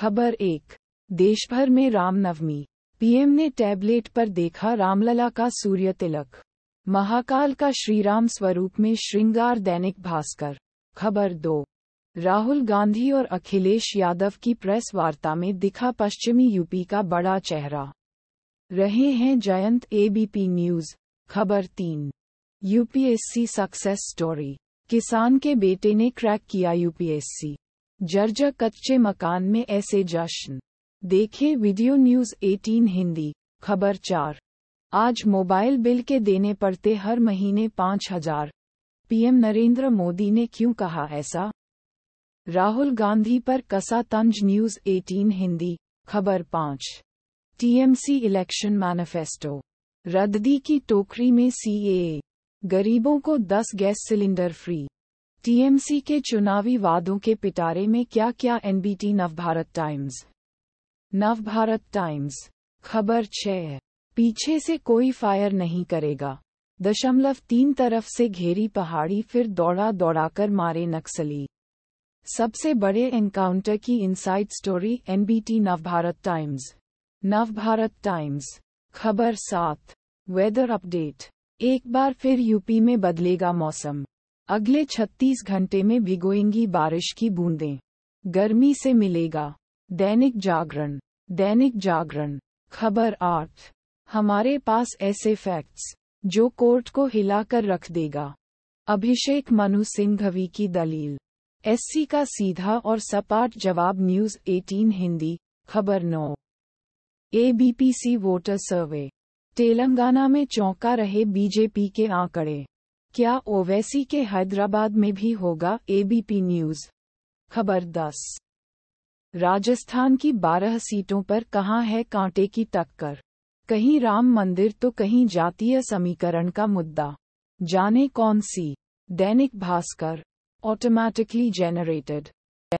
खबर एक देशभर में रामनवमी पीएम ने टैबलेट पर देखा रामलला का सूर्य तिलक महाकाल का श्रीराम स्वरूप में श्रृंगार दैनिक भास्कर खबर दो राहुल गांधी और अखिलेश यादव की प्रेस वार्ता में दिखा पश्चिमी यूपी का बड़ा चेहरा रहे हैं जयंत एबीपी न्यूज खबर तीन यूपीएससी सक्सेस स्टोरी किसान के बेटे ने क्रैक किया यूपीएससी जर्जा कच्चे मकान में ऐसे जश्न देखें वीडियो न्यूज 18 हिंदी खबर चार आज मोबाइल बिल के देने पड़ते हर महीने पाँच हजार पीएम नरेंद्र मोदी ने क्यों कहा ऐसा राहुल गांधी पर कसा तंज न्यूज 18 हिंदी खबर पाँच टीएमसी इलेक्शन मैनिफेस्टो रद्दी की टोकरी में सीएए गरीबों को 10 गैस सिलेंडर फ्री टीएमसी के चुनावी वादों के पिटारे में क्या क्या NBT Navbharat Times Navbharat Times खबर छह पीछे से कोई फायर नहीं करेगा दशमलव तीन तरफ से घेरी पहाड़ी फिर दौड़ा दौड़ाकर मारे नक्सली सबसे बड़े एनकाउंटर की inside story NBT Navbharat Times Navbharat Times खबर सात वेदर अपडेट एक बार फिर यूपी में बदलेगा मौसम अगले 36 घंटे में भिगोएंगी बारिश की बूंदें गर्मी से मिलेगा दैनिक जागरण दैनिक जागरण खबर आठ हमारे पास ऐसे फैक्ट्स जो कोर्ट को हिलाकर रख देगा अभिषेक मनु सिंघवी की दलील एससी का सीधा और सपाट जवाब न्यूज 18 हिंदी खबर नौ एबीपीसी वोटर सर्वे तेलंगाना में चौंका रहे बीजेपी के आंकड़े क्या ओवैसी के हैदराबाद में भी होगा एबीपी न्यूज खबर 10 राजस्थान की बारह सीटों पर कहाँ है कांटे की टक्कर कहीं राम मंदिर तो कहीं जातीय समीकरण का मुद्दा जाने कौन सी दैनिक भास्कर ऑटोमैटिकली जेनरेटेड